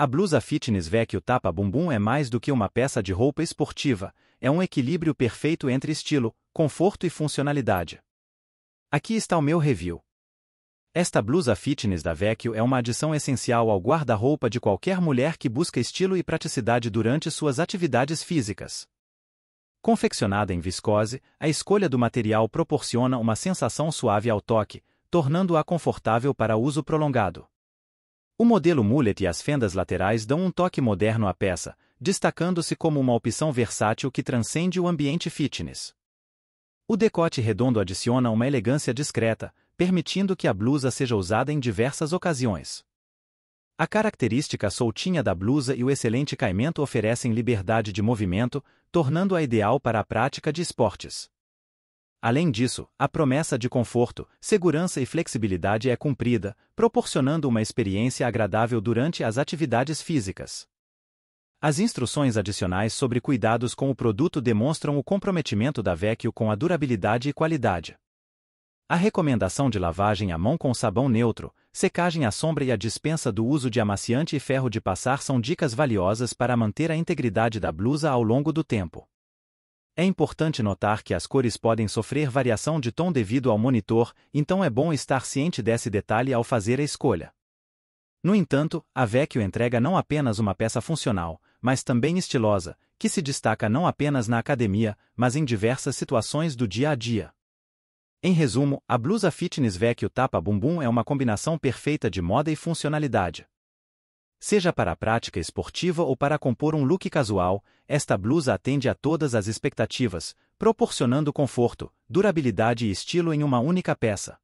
A blusa fitness Vecchio Tapa Bumbum é mais do que uma peça de roupa esportiva, é um equilíbrio perfeito entre estilo, conforto e funcionalidade. Aqui está o meu review. Esta blusa fitness da Vecchio é uma adição essencial ao guarda-roupa de qualquer mulher que busca estilo e praticidade durante suas atividades físicas. Confeccionada em viscose, a escolha do material proporciona uma sensação suave ao toque, tornando-a confortável para uso prolongado. O modelo mullet e as fendas laterais dão um toque moderno à peça, destacando-se como uma opção versátil que transcende o ambiente fitness. O decote redondo adiciona uma elegância discreta, permitindo que a blusa seja usada em diversas ocasiões. A característica soltinha da blusa e o excelente caimento oferecem liberdade de movimento, tornando-a ideal para a prática de esportes. Além disso, a promessa de conforto, segurança e flexibilidade é cumprida, proporcionando uma experiência agradável durante as atividades físicas. As instruções adicionais sobre cuidados com o produto demonstram o comprometimento da Vecchio com a durabilidade e qualidade. A recomendação de lavagem à mão com sabão neutro, secagem à sombra e a dispensa do uso de amaciante e ferro de passar são dicas valiosas para manter a integridade da blusa ao longo do tempo. É importante notar que as cores podem sofrer variação de tom devido ao monitor, então é bom estar ciente desse detalhe ao fazer a escolha. No entanto, a Vecchio entrega não apenas uma peça funcional, mas também estilosa, que se destaca não apenas na academia, mas em diversas situações do dia a dia. Em resumo, a blusa fitness Vecchio Tapa Bumbum é uma combinação perfeita de moda e funcionalidade. Seja para a prática esportiva ou para compor um look casual, esta blusa atende a todas as expectativas, proporcionando conforto, durabilidade e estilo em uma única peça.